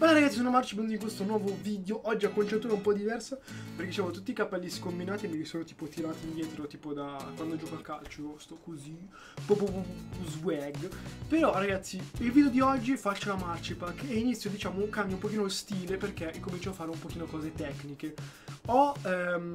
Bella ragazzi sono Marci, benvenuti in questo nuovo video Oggi a conciatura un po' diversa Perché avevo diciamo, tutti i capelli scombinati e mi sono tipo tirati indietro Tipo da quando gioco a calcio Sto così Popo swag Però ragazzi il video di oggi faccio la Marcipac E inizio diciamo un cambio un pochino stile Perché comincio a fare un pochino cose tecniche Ho ehm,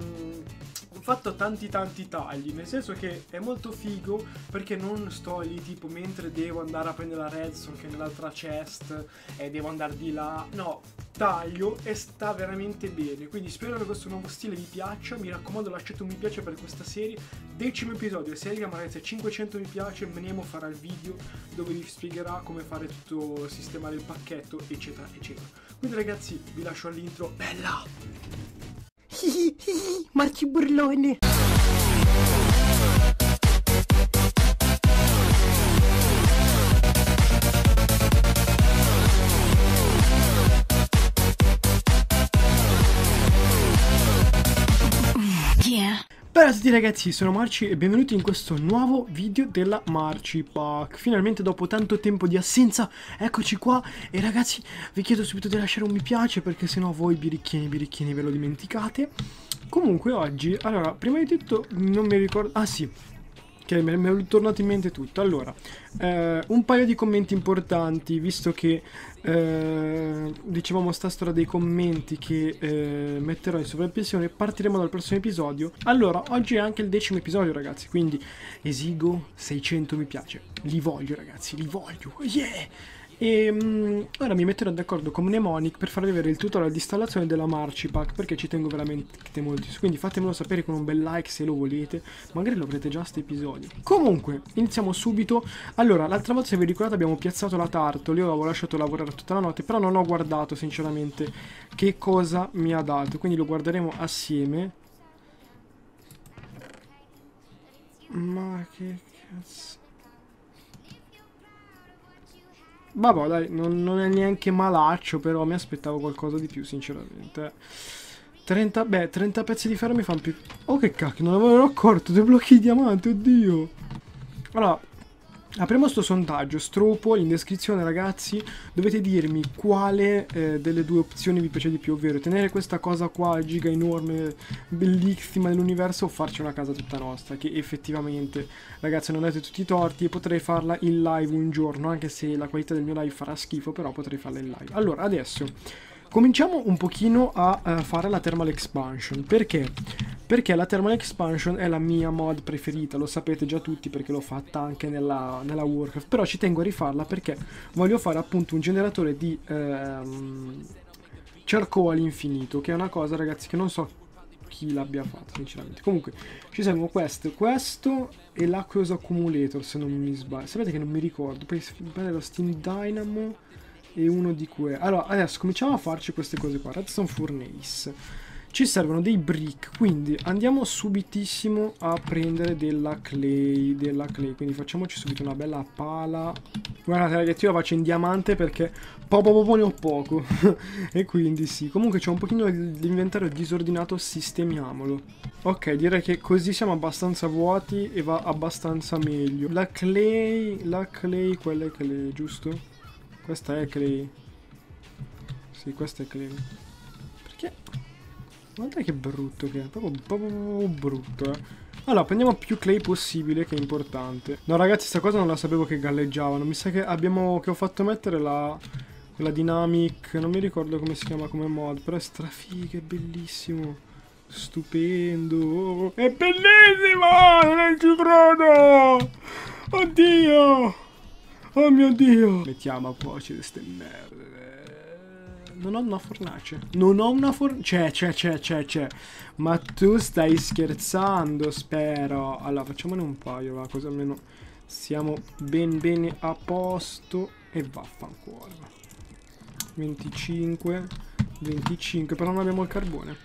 fatto tanti tanti tagli, nel senso che è molto figo perché non sto lì tipo mentre devo andare a prendere la redstone che è nell'altra chest e devo andare di là, no, taglio e sta veramente bene, quindi spero che questo nuovo stile vi piaccia, mi raccomando lasciate un mi piace per questa serie, decimo episodio, se arriviamo ragazzi a 500 mi piace Mnemo fare il video dove vi spiegherà come fare tutto, sistemare il pacchetto eccetera eccetera, quindi ragazzi vi lascio all'intro, bella! Marci Burlone. Ciao a tutti ragazzi, sono Marci e benvenuti in questo nuovo video della Marci Pack. Finalmente dopo tanto tempo di assenza, eccoci qua e ragazzi vi chiedo subito di lasciare un mi piace perché sennò voi birichini birichini ve lo dimenticate. Comunque oggi, allora, prima di tutto non mi ricordo... Ah sì, Ok, mi è tornato in mente tutto. Allora, eh, un paio di commenti importanti, visto che eh, dicevamo sta storia dei commenti che eh, metterò in sovrappressione, partiremo dal prossimo episodio. Allora, oggi è anche il decimo episodio, ragazzi, quindi esigo 600 mi piace. Li voglio, ragazzi, li voglio. Yeah! E um, ora mi metterò d'accordo con Mnemonic per farvi vedere il tutorial di installazione della Marchipack perché ci tengo veramente molto. Quindi fatemelo sapere con un bel like se lo volete, magari lo avrete già a questo episodio. Comunque, iniziamo subito. Allora, l'altra volta se vi ricordate abbiamo piazzato la Tartol, io l'avevo lasciato lavorare tutta la notte, però non ho guardato sinceramente che cosa mi ha dato, quindi lo guarderemo assieme. Ma che cazzo... Vabbè, dai, non, non, è neanche malaccio, però mi aspettavo qualcosa di più, sinceramente. 30, beh, 30 pezzi di ferro mi fanno più... Oh, che cacchio, non avevo accorto, due blocchi di diamante, oddio. Allora, Apriamo sto sondaggio, Stropol, in descrizione ragazzi dovete dirmi quale eh, delle due opzioni vi piace di più, ovvero tenere questa cosa qua giga enorme, bellissima dell'universo o farci una casa tutta nostra, che effettivamente ragazzi non avete tutti i torti e potrei farla in live un giorno, anche se la qualità del mio live farà schifo, però potrei farla in live. Allora, adesso Cominciamo un pochino a uh, fare la thermal expansion, perché? Perché la thermal expansion è la mia mod preferita, lo sapete già tutti perché l'ho fatta anche nella, nella Warcraft, però ci tengo a rifarla perché voglio fare appunto un generatore di ehm, cerco all'infinito, che è una cosa ragazzi che non so chi l'abbia fatto sinceramente. Comunque ci servono questo, questo e l'Aqueous Accumulator se non mi sbaglio, sapete che non mi ricordo, prendere lo Steam Dynamo e uno di que... Allora, adesso cominciamo a farci queste cose qua. Redstone Furnace. Ci servono dei brick, quindi andiamo subitissimo a prendere della clay, della clay. Quindi facciamoci subito una bella pala. Guardate ragazzi, io la faccio in diamante perché poco poco ne ho poco. e quindi sì, comunque c'è un pochino l'inventario disordinato, sistemiamolo. Ok, direi che così siamo abbastanza vuoti e va abbastanza meglio. La clay, la clay, quella è clay, giusto? Questa è Clay. Sì, questa è Clay. Perché? Guarda che brutto che è. Proprio, proprio brutto, eh. Allora, prendiamo più clay possibile, che è importante. No, ragazzi, sta cosa non la sapevo che galleggiavano. Mi sa che abbiamo... che ho fatto mettere la... quella dynamic... non mi ricordo come si chiama come mod, però è strafiga, è bellissimo. Stupendo. È bellissimo! Non ci credo! Oddio! Oh mio dio. Mettiamo a cuocere queste merde. Non ho una fornace. Non ho una fornace. C'è, c'è, c'è, c'è, c'è. Ma tu stai scherzando, spero. Allora, facciamone un paio, va, così almeno siamo ben bene a posto. E vaffanculo. 25, 25, però non abbiamo il carbone.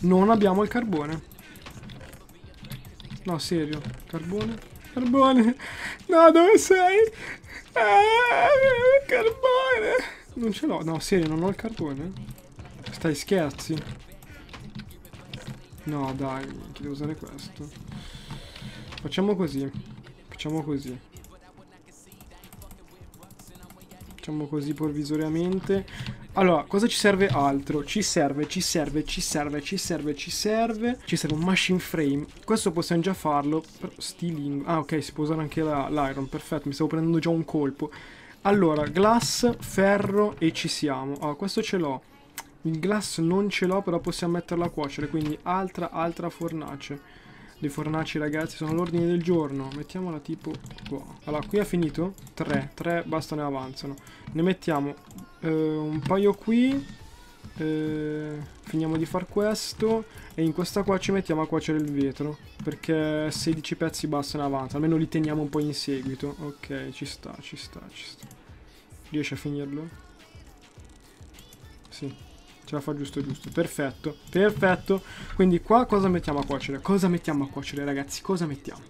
Non abbiamo il carbone. No, serio. Carbone. Carbone. No, dove sei? Eh, carbone! Non ce l'ho. No, serio, non ho il carbone? Stai scherzi? No, dai, ti devo usare questo. Facciamo così. Facciamo così. Facciamo così provvisoriamente. Allora, cosa ci serve altro? Ci serve, ci serve, ci serve, ci serve, ci serve. Ci serve un machine frame. Questo possiamo già farlo. Però stealing. Ah, ok, si può usare anche l'iron. Perfetto, mi stavo prendendo già un colpo. Allora, glass, ferro e ci siamo. Allora, questo ce l'ho. Il glass non ce l'ho, però possiamo metterlo a cuocere. Quindi altra, altra fornace dei fornaci ragazzi sono l'ordine del giorno mettiamola tipo qua allora qui ha finito 3 3 bastano e avanzano ne mettiamo eh, un paio qui eh, finiamo di far questo e in questa qua ci mettiamo a cuocere il vetro perché 16 pezzi bastano e avanzano almeno li teniamo un po' in seguito ok ci sta ci sta ci sta riesce a finirlo? sì Ce la fa giusto giusto. Perfetto. Perfetto. Quindi qua cosa mettiamo a cuocere? Cosa mettiamo a cuocere ragazzi? Cosa mettiamo?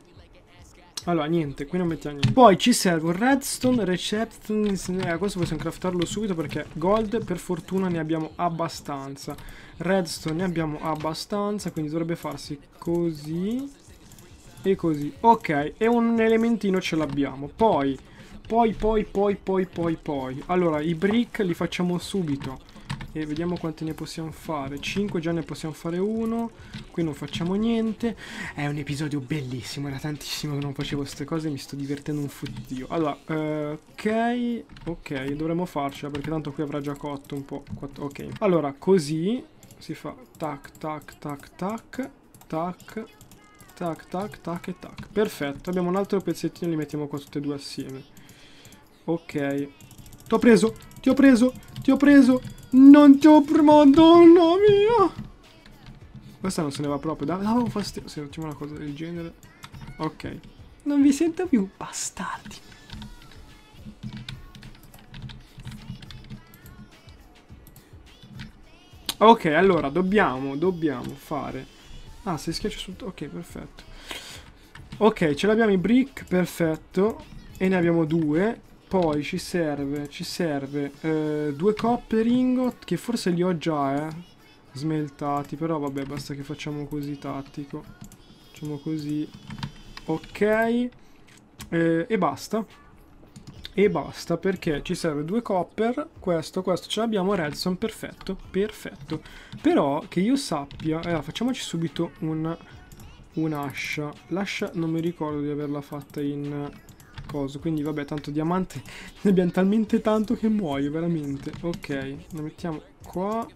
Allora, niente, qui non mettiamo niente. Poi ci serve un redstone, reception, eh, questo possiamo craftarlo subito perché gold per fortuna ne abbiamo abbastanza. Redstone ne abbiamo abbastanza, quindi dovrebbe farsi così e così. Ok, e un elementino ce l'abbiamo. Poi, poi, poi, poi, poi, poi, poi. Allora, i brick li facciamo subito e vediamo quante ne possiamo fare 5 già ne possiamo fare uno qui non facciamo niente è un episodio bellissimo era tantissimo che non facevo queste cose mi sto divertendo un fottio allora eh, ok ok dovremmo farcela perché tanto qui avrà già cotto un po' ok allora così si fa tac tac tac tac tac tac tac tac e tac perfetto abbiamo un altro pezzettino li mettiamo qua tutti e due assieme ok ti ho preso ti ho preso ti ho preso! Non ti ho preso! Madonna mia! Questa non se ne va proprio. Dava da, fastidio. Se facciamo una cosa del genere. Ok. Non vi sento più, bastardi. Ok, allora, dobbiamo, dobbiamo fare... Ah, se schiaccio sul... Ok, perfetto. Ok, ce l'abbiamo i brick, perfetto. E ne abbiamo due. Poi ci serve, ci serve eh, due coppe ringot che forse li ho già, eh, smeltati, però vabbè, basta che facciamo così tattico. Facciamo così. Ok. Eh, e basta. E basta perché ci serve due copper, questo, questo, ce l'abbiamo redstone, perfetto, perfetto. Però che io sappia, eh, allora, facciamoci subito un, un'ascia. L'ascia non mi ricordo di averla fatta in coso. Quindi vabbè, tanto diamante ne abbiamo talmente tanto che muoio, veramente. Ok, lo mettiamo qua.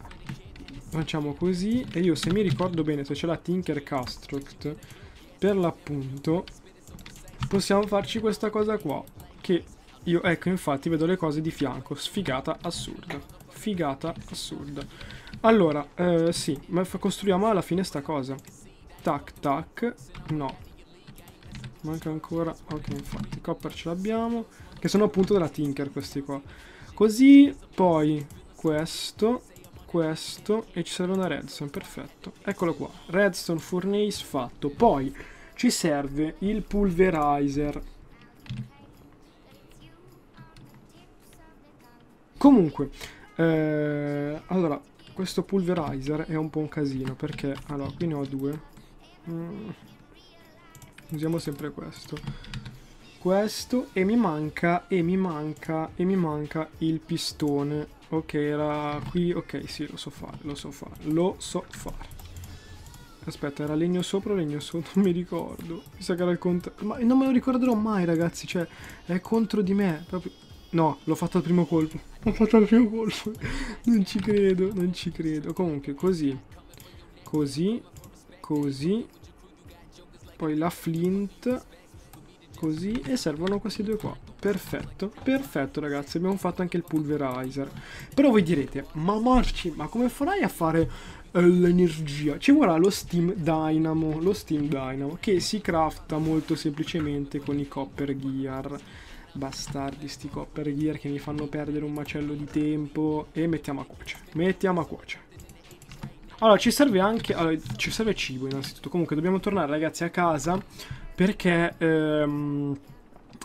Facciamo così. E io, se mi ricordo bene, se c'è la Tinker Castruct, per l'appunto, possiamo farci questa cosa qua. Che io, ecco, infatti, vedo le cose di fianco. Sfigata assurda. Figata assurda. Allora, eh, sì, ma costruiamo alla fine sta cosa. Tac, tac. No, Manca ancora... Ok, infatti, copper ce l'abbiamo. Che sono appunto della Tinker questi qua. Così, poi questo, questo e ci serve una redstone, perfetto. Eccolo qua, redstone furnace fatto. Poi ci serve il pulverizer. Comunque, eh, allora, questo pulverizer è un po' un casino perché... Allora, qui ne ho due. Mm usiamo sempre questo questo e mi manca e mi manca e mi manca il pistone ok era qui ok sì lo so fare lo so fare lo so fare aspetta era legno sopra o legno sotto non mi ricordo mi sa che era il contrario ma non me lo ricorderò mai ragazzi cioè è contro di me proprio No, l'ho fatto al primo colpo. L'ho fatto al primo colpo. non ci credo, non ci credo. Comunque, così. Così. Così poi la flint così e servono questi due qua perfetto perfetto ragazzi abbiamo fatto anche il pulverizer però voi direte ma Marci ma come farai a fare eh, l'energia ci vorrà lo steam dynamo lo steam dynamo che si crafta molto semplicemente con i copper gear bastardi sti copper gear che mi fanno perdere un macello di tempo e mettiamo a cuocere mettiamo a cuocere allora, ci serve anche... Allora, ci serve cibo innanzitutto. Comunque, dobbiamo tornare, ragazzi, a casa perché... Ehm,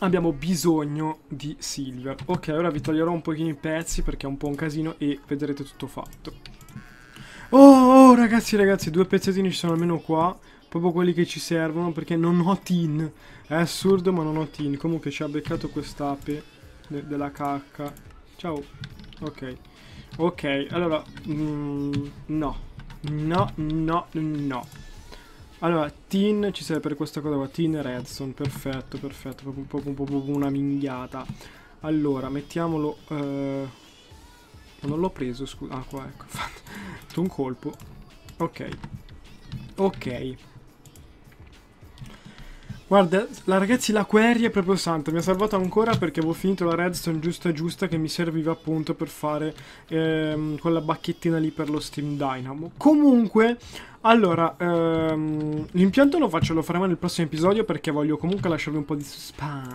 abbiamo bisogno di silver. Ok, ora vi toglierò un pochino i pezzi perché è un po' un casino e vedrete tutto fatto. Oh, oh ragazzi, ragazzi, due pezzettini ci sono almeno qua. Proprio quelli che ci servono perché non ho tin. È assurdo ma non ho tin. Comunque ci ha beccato quest'ape de della cacca. Ciao. Ok. Ok, allora... Mm, no. No, no, no. Allora, Tin ci serve per questa cosa qua. Tin Redstone, perfetto, perfetto. Proprio, proprio, proprio una minghiata. Allora, mettiamolo... Eh... Non l'ho preso, scusa. Ah, qua, ecco, infatti. un colpo. Ok. Ok. Guarda, la, ragazzi, la query è proprio santa. Mi ha salvato ancora perché avevo finito la redstone giusta e giusta che mi serviva appunto per fare ehm, quella bacchettina lì per lo Steam Dynamo. Comunque, allora, ehm, l'impianto lo faccio, lo faremo nel prossimo episodio perché voglio comunque lasciarvi un po' di suspense.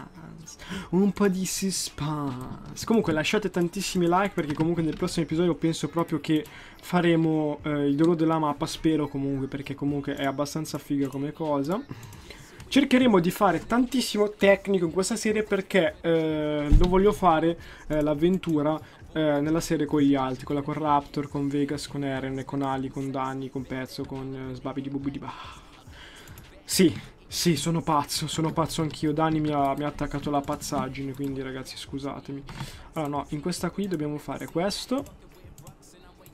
Un po' di suspense. Comunque lasciate tantissimi like perché comunque nel prossimo episodio penso proprio che faremo eh, il download della mappa, spero comunque, perché comunque è abbastanza figa come cosa. Cercheremo di fare tantissimo tecnico in questa serie perché eh, lo voglio fare eh, l'avventura eh, nella serie con gli altri, quella con Raptor, con Vegas, con Eren, con Ali, con Danny, con Pezzo, con eh, Sbabidi di Bah. Sì, sì, sono pazzo, sono pazzo anch'io. Dani mi ha, mi ha, attaccato la pazzaggine, quindi ragazzi scusatemi. Allora no, in questa qui dobbiamo fare questo,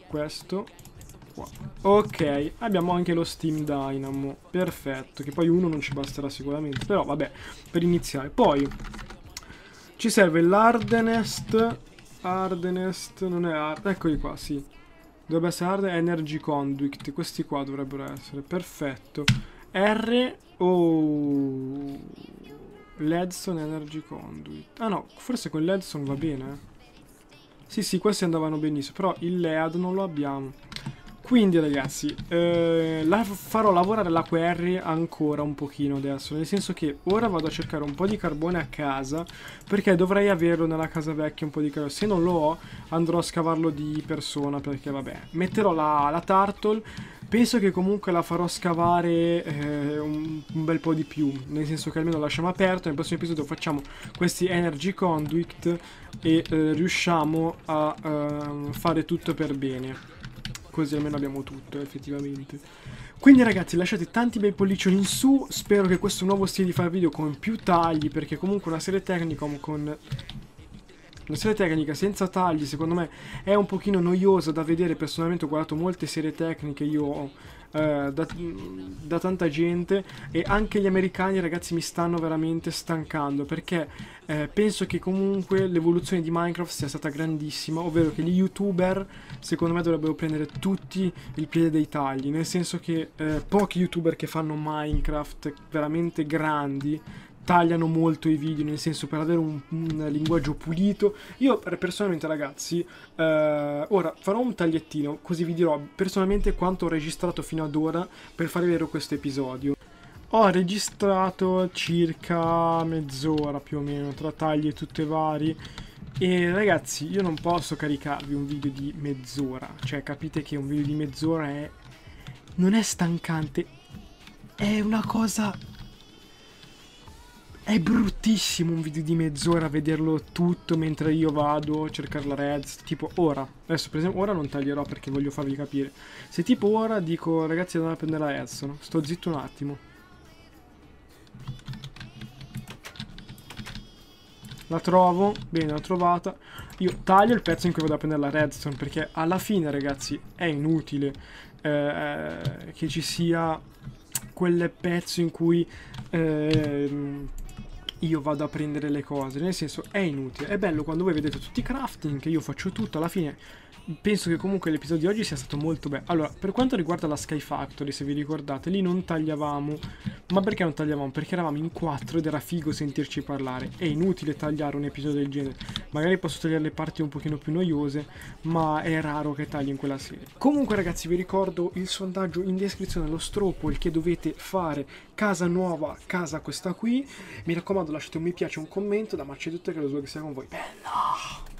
questo qua. Ok, abbiamo anche lo Steam Dynamo, perfetto, che poi uno non ci basterà sicuramente, però vabbè, per iniziare. Poi ci serve l'Ardenest, Ardenest, non è Ardenest, eccoli qua, sì. Dovrebbe essere Hard Energy Conduit, questi qua dovrebbero essere, perfetto. R o... Oh, Ledson Energy Conduit. Ah no, forse con Ledson va bene, eh. Sì, sì, questi andavano benissimo, però il lead non lo abbiamo. Quindi ragazzi, eh, la farò lavorare la QR ancora un pochino adesso, nel senso che ora vado a cercare un po' di carbone a casa, perché dovrei averlo nella casa vecchia un po' di carbone, se non lo ho andrò a scavarlo di persona, perché vabbè, metterò la, la turtle, penso che comunque la farò scavare eh, un, un, bel po' di più, nel senso che almeno la lasciamo aperto, nel prossimo episodio facciamo questi energy conduit e eh, riusciamo a ehm, fare tutto per bene. Così almeno abbiamo tutto, effettivamente. Quindi ragazzi, lasciate tanti bei pollicioni in su. Spero che questo nuovo stile di fare video con più tagli, perché comunque una serie Technicom con la serie tecnica senza tagli, secondo me, è un pochino noiosa da vedere. Personalmente ho guardato molte serie tecniche io eh, da, da, tanta gente e anche gli americani, ragazzi, mi stanno veramente stancando perché eh, penso che comunque l'evoluzione di Minecraft sia stata grandissima, ovvero che gli youtuber, secondo me, dovrebbero prendere tutti il piede dei tagli, nel senso che eh, pochi youtuber che fanno Minecraft veramente grandi tagliano molto i video, nel senso per avere un, un linguaggio pulito. Io personalmente ragazzi, eh, ora farò un tagliettino, così vi dirò personalmente quanto ho registrato fino ad ora per fare vero questo episodio. Ho registrato circa mezz'ora più o meno, tra tagli e tutte vari. E ragazzi, io non posso caricarvi un video di mezz'ora, cioè capite che un video di mezz'ora è... non è stancante, è una cosa è bruttissimo un video di mezz'ora vederlo tutto mentre io vado a cercare la red. Tipo ora. Adesso per esempio ora non taglierò perché voglio farvi capire. Se tipo ora dico ragazzi andiamo a prendere la redstone. Sto zitto un attimo. La trovo. Bene, l'ho trovata. Io taglio il pezzo in cui vado a prendere la redstone perché alla fine ragazzi è inutile eh, eh che ci sia quel pezzo in cui... Eh, io vado a prendere le cose, nel senso è inutile, è bello quando voi vedete tutti i crafting, che io faccio tutto, alla fine penso che comunque l'episodio di oggi sia stato molto bello. Allora, per quanto riguarda la Sky Factory, se vi ricordate, lì non tagliavamo. Ma perché non tagliavamo? Perché eravamo in quattro ed era figo sentirci parlare. È inutile tagliare un episodio del genere. Magari posso tagliare le parti un pochino più noiose, ma è raro che tagli in quella serie. Comunque ragazzi, vi ricordo il sondaggio in descrizione, lo stropol che dovete fare. Casa nuova, casa questa qui. Mi raccomando, lasciate un mi piace, un commento da Marcedotto che lo so che sia con voi. Bello!